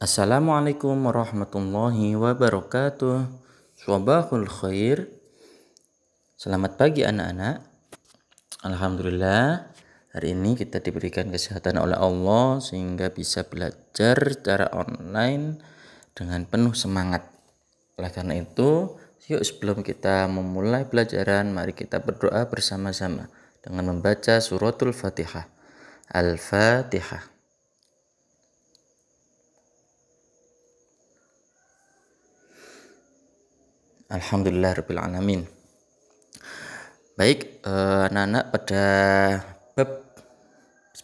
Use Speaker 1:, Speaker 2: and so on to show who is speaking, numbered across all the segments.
Speaker 1: Assalamualaikum warahmatullahi wabarakatuh. Subahul khair. Selamat pagi anak-anak. Alhamdulillah, hari ini kita diberikan kesehatan oleh Allah sehingga bisa belajar secara online dengan penuh semangat. Oleh karena itu, yuk sebelum kita memulai pelajaran, mari kita berdoa bersama-sama dengan membaca suratul Fatihah. Al-Fatihah. Alhamdulillah Rabbil Alamin Baik eh, anak-anak eh, pada bab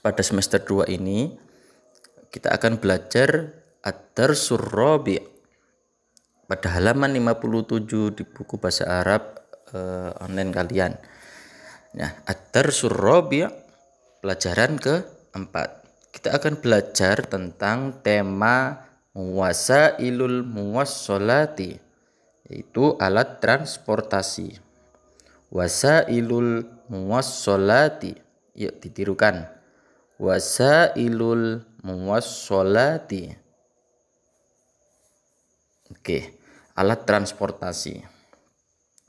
Speaker 1: pada semester 2 ini kita akan belajar atar surrobi. pada halaman 57 di buku bahasa Arab eh, online kalian Nah atar surrobi pelajaran ke empat. kita akan belajar tentang tema muwasailul muwassolati yaitu alat transportasi. wasa ilul muasolati yuk ditirukan. wasa ilul muasolati Oke, alat transportasi.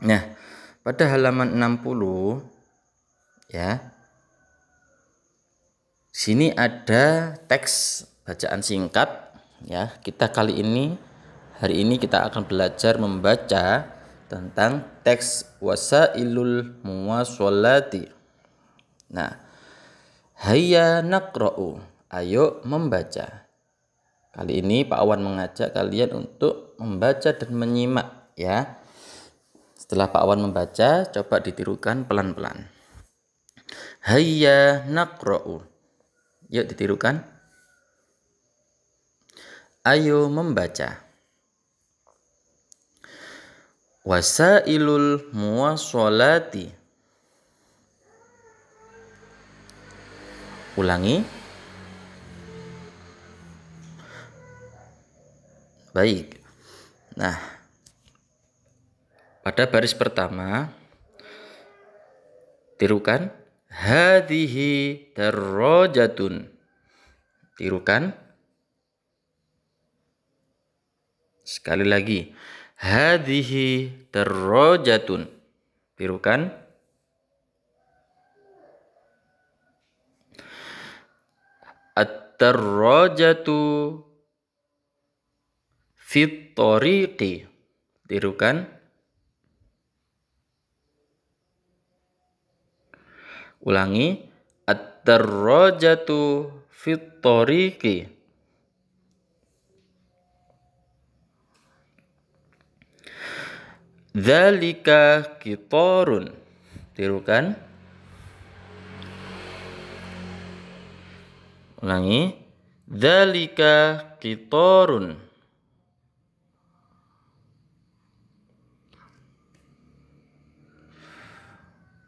Speaker 1: Nah, pada halaman 60 ya. Sini ada teks bacaan singkat ya. Kita kali ini Hari ini kita akan belajar membaca tentang teks wasailul muwasolati. Nah, hayya nakra'u, ayo membaca. Kali ini Pak Awan mengajak kalian untuk membaca dan menyimak ya. Setelah Pak Awan membaca, coba ditirukan pelan-pelan. Hayya nakra'u. Yuk ditirukan. Ayo membaca wasailul muwasolati ulangi baik nah pada baris pertama tirukan hadihi darrojatun tirukan sekali lagi Hadhihi darrojatun. tirukan. At-darrojatu fit tariqi. Tirukan. Ulangi. At-darrojatu fit tariqi. Zalika kitorun. Tirukan. Ulangi. Zalika kitorun.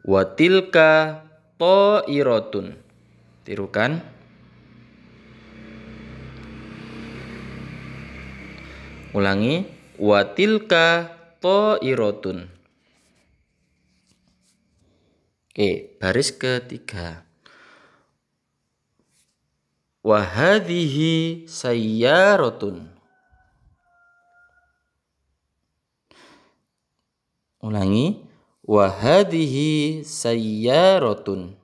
Speaker 1: Watilka to'irotun. Tirukan. Ulangi. Watilka toirotun. Oke, baris ketiga. Wahadihi sayyarotun. Ulangi. Wahadihi sayyarotun.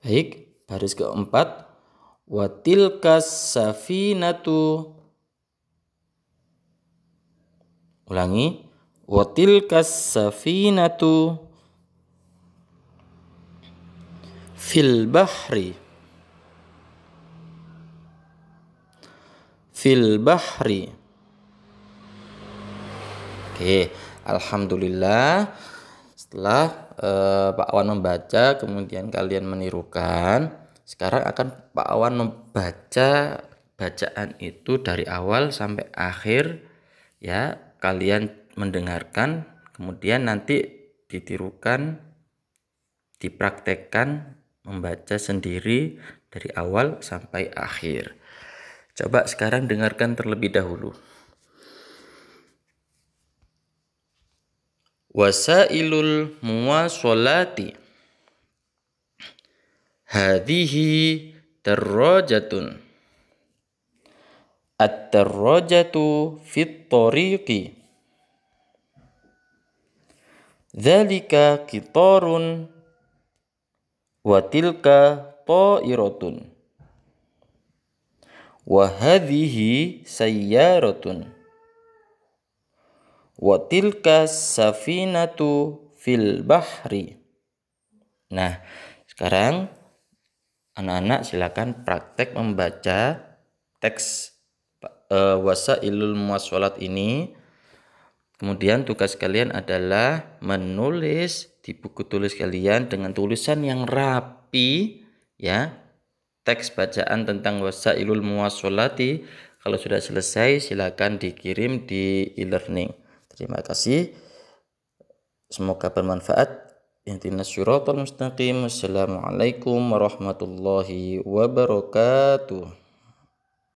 Speaker 1: Baik, baris keempat. Watilkas safinatu Ulangi. Watilkas safinatu fil bahri. Fil bahri. Oke, alhamdulillah setelah eh, Pak Awan membaca kemudian kalian menirukan sekarang akan Pak Awan membaca bacaan itu dari awal sampai akhir ya kalian mendengarkan kemudian nanti ditirukan dipraktekkan membaca sendiri dari awal sampai akhir coba sekarang dengarkan terlebih dahulu wasailul muwasolati Hadihi darrajatun At-tarrajatu fit tariqi. Dhalika kitarun wa tilka ta'iratun. Wa hadhihi sayyaratun. Wa tilka safinatu fil bahri. Nah, sekarang anak-anak silakan praktek membaca teks uh, wasailul muasolat ini kemudian tugas kalian adalah menulis di buku tulis kalian dengan tulisan yang rapi ya teks bacaan tentang wasailul muasolati. kalau sudah selesai silakan dikirim di e-learning terima kasih semoga bermanfaat Ihdinas syiratal mustaqim. Wassalamualaikum warahmatullahi wabarakatuh.